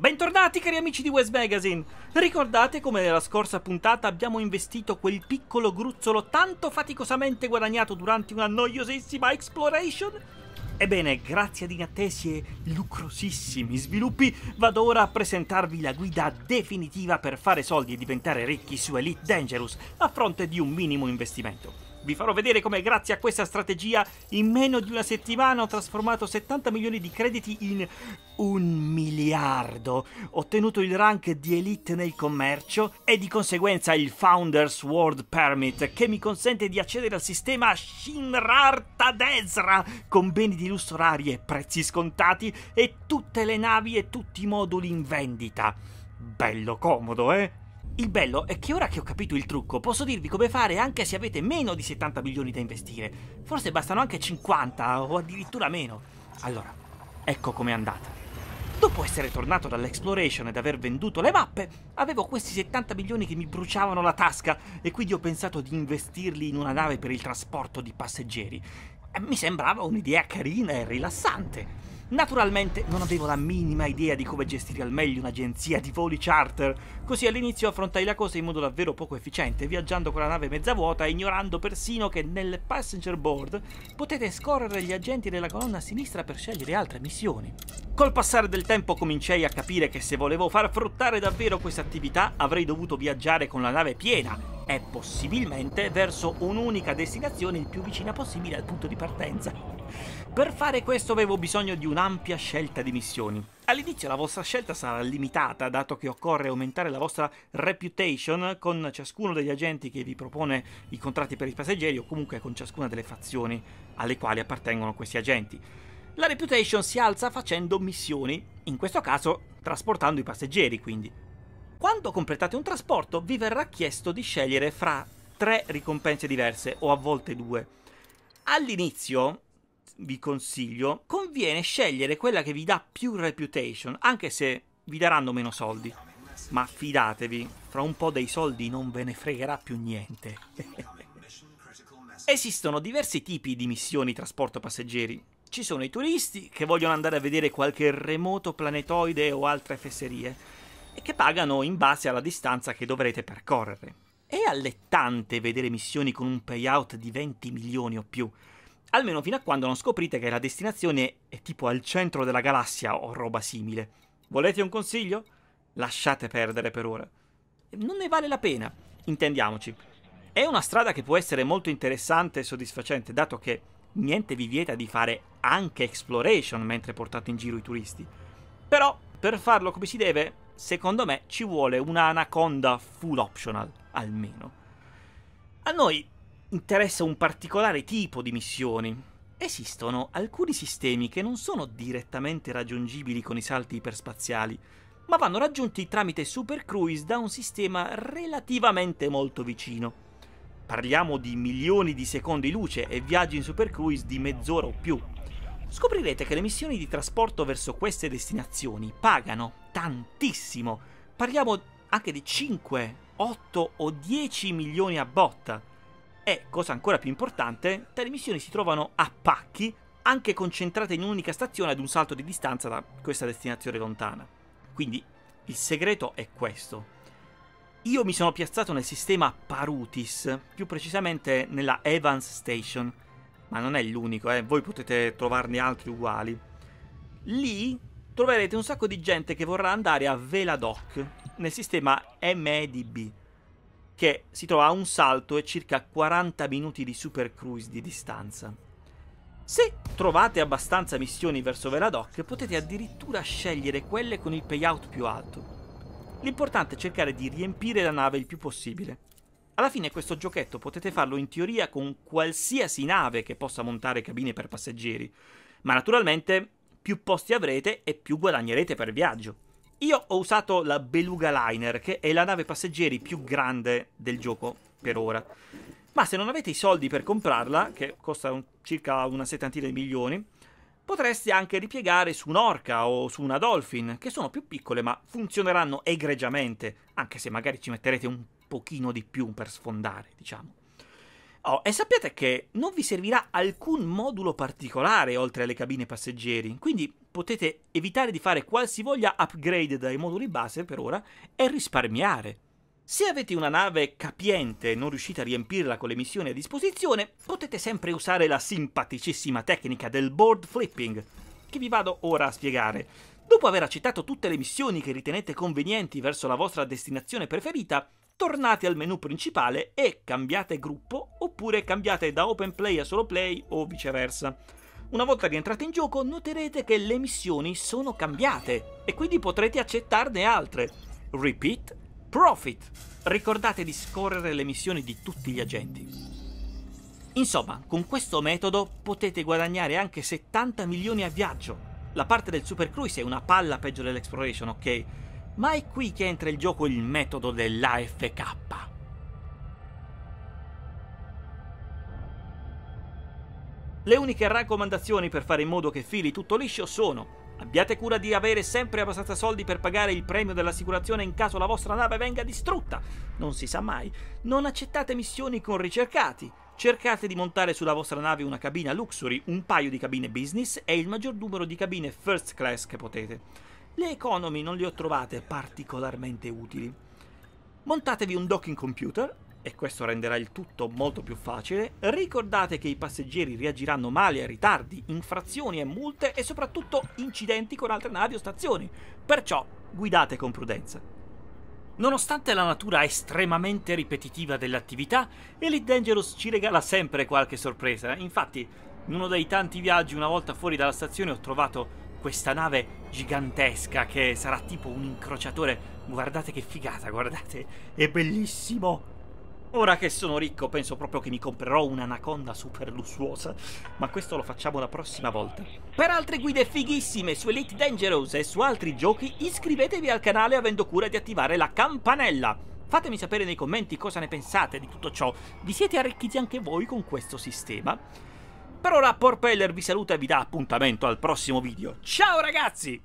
Bentornati cari amici di West Magazine! Ricordate come nella scorsa puntata abbiamo investito quel piccolo gruzzolo tanto faticosamente guadagnato durante una noiosissima exploration? Ebbene, grazie ad inattesi e lucrosissimi sviluppi, vado ora a presentarvi la guida definitiva per fare soldi e diventare ricchi su Elite Dangerous a fronte di un minimo investimento. Vi farò vedere come grazie a questa strategia in meno di una settimana ho trasformato 70 milioni di crediti in un miliardo, ho ottenuto il rank di elite nel commercio e di conseguenza il Founders World Permit che mi consente di accedere al sistema Shinrar Tadesra con beni di lusso rari e prezzi scontati e tutte le navi e tutti i moduli in vendita. Bello comodo, eh? Il bello è che ora che ho capito il trucco posso dirvi come fare anche se avete meno di 70 milioni da investire. Forse bastano anche 50 o addirittura meno. Allora, ecco com'è andata. Dopo essere tornato dall'exploration ed aver venduto le mappe, avevo questi 70 milioni che mi bruciavano la tasca e quindi ho pensato di investirli in una nave per il trasporto di passeggeri. Eh, mi sembrava un'idea carina e rilassante. Naturalmente non avevo la minima idea di come gestire al meglio un'agenzia di voli charter, così all'inizio affrontai la cosa in modo davvero poco efficiente, viaggiando con la nave mezza vuota e ignorando persino che nel passenger board potete scorrere gli agenti della colonna a sinistra per scegliere altre missioni. Col passare del tempo cominciai a capire che se volevo far fruttare davvero questa attività avrei dovuto viaggiare con la nave piena è possibilmente verso un'unica destinazione il più vicina possibile al punto di partenza. Per fare questo avevo bisogno di un'ampia scelta di missioni. All'inizio la vostra scelta sarà limitata, dato che occorre aumentare la vostra reputation con ciascuno degli agenti che vi propone i contratti per i passeggeri o comunque con ciascuna delle fazioni alle quali appartengono questi agenti. La reputation si alza facendo missioni, in questo caso trasportando i passeggeri, quindi quando completate un trasporto vi verrà chiesto di scegliere fra tre ricompense diverse o a volte due. All'inizio vi consiglio, conviene scegliere quella che vi dà più reputation, anche se vi daranno meno soldi. Ma fidatevi, fra un po' dei soldi non ve ne fregherà più niente. Esistono diversi tipi di missioni trasporto passeggeri. Ci sono i turisti che vogliono andare a vedere qualche remoto planetoide o altre fesserie e che pagano in base alla distanza che dovrete percorrere. È allettante vedere missioni con un payout di 20 milioni o più, almeno fino a quando non scoprite che la destinazione è tipo al centro della galassia o roba simile. Volete un consiglio? Lasciate perdere per ora. Non ne vale la pena, intendiamoci. È una strada che può essere molto interessante e soddisfacente, dato che niente vi vieta di fare anche exploration mentre portate in giro i turisti. Però, per farlo come si deve, secondo me ci vuole una Anaconda full optional, almeno. A noi interessa un particolare tipo di missioni. Esistono alcuni sistemi che non sono direttamente raggiungibili con i salti iperspaziali, ma vanno raggiunti tramite Super Cruise da un sistema relativamente molto vicino. Parliamo di milioni di secondi luce e viaggi in Super Cruise di mezz'ora o più. Scoprirete che le missioni di trasporto verso queste destinazioni pagano tantissimo. Parliamo anche di 5, 8 o 10 milioni a botta. E, cosa ancora più importante, tali missioni si trovano a pacchi, anche concentrate in un'unica stazione ad un salto di distanza da questa destinazione lontana. Quindi il segreto è questo. Io mi sono piazzato nel sistema Parutis, più precisamente nella Evans Station, ma non è l'unico, eh? voi potete trovarne altri uguali. Lì troverete un sacco di gente che vorrà andare a Veladoc nel sistema MEDB, che si trova a un salto e circa 40 minuti di Super Cruise di distanza. Se trovate abbastanza missioni verso Veladoc, potete addirittura scegliere quelle con il payout più alto. L'importante è cercare di riempire la nave il più possibile. Alla fine questo giochetto potete farlo in teoria con qualsiasi nave che possa montare cabine per passeggeri, ma naturalmente più posti avrete e più guadagnerete per viaggio. Io ho usato la Beluga Liner, che è la nave passeggeri più grande del gioco per ora. Ma se non avete i soldi per comprarla, che costa un, circa una settantina di milioni, potreste anche ripiegare su un'orca o su una dolphin, che sono più piccole ma funzioneranno egregiamente, anche se magari ci metterete un pochino di più per sfondare, diciamo. Oh, e sappiate che non vi servirà alcun modulo particolare oltre alle cabine passeggeri, quindi potete evitare di fare qualsivoglia upgrade dai moduli base per ora e risparmiare. Se avete una nave capiente e non riuscite a riempirla con le missioni a disposizione, potete sempre usare la simpaticissima tecnica del board flipping, che vi vado ora a spiegare. Dopo aver accettato tutte le missioni che ritenete convenienti verso la vostra destinazione preferita, tornate al menu principale e cambiate gruppo oppure cambiate da open play a solo play o viceversa. Una volta rientrate in gioco noterete che le missioni sono cambiate e quindi potrete accettarne altre. Repeat, profit. Ricordate di scorrere le missioni di tutti gli agenti. Insomma, con questo metodo potete guadagnare anche 70 milioni a viaggio. La parte del Super Cruise è una palla peggio dell'Exploration, ok? Ma è qui che entra in gioco il metodo dell'AFK. Le uniche raccomandazioni per fare in modo che fili tutto liscio sono Abbiate cura di avere sempre abbastanza soldi per pagare il premio dell'assicurazione in caso la vostra nave venga distrutta. Non si sa mai. Non accettate missioni con ricercati. Cercate di montare sulla vostra nave una cabina luxury, un paio di cabine business e il maggior numero di cabine first class che potete le economy non le ho trovate particolarmente utili. Montatevi un docking computer, e questo renderà il tutto molto più facile, ricordate che i passeggeri reagiranno male a ritardi, infrazioni e multe e soprattutto incidenti con altre navi o stazioni, perciò guidate con prudenza. Nonostante la natura estremamente ripetitiva dell'attività, Elite Dangerous ci regala sempre qualche sorpresa. Infatti, in uno dei tanti viaggi una volta fuori dalla stazione ho trovato questa nave gigantesca che sarà tipo un incrociatore. Guardate che figata, guardate, è bellissimo. Ora che sono ricco penso proprio che mi comprerò un'anaconda super lussuosa, ma questo lo facciamo la prossima volta. Per altre guide fighissime su Elite Dangerous e su altri giochi iscrivetevi al canale avendo cura di attivare la campanella. Fatemi sapere nei commenti cosa ne pensate di tutto ciò, vi siete arricchiti anche voi con questo sistema? Per ora Porpeller vi saluta e vi dà appuntamento al prossimo video. Ciao ragazzi!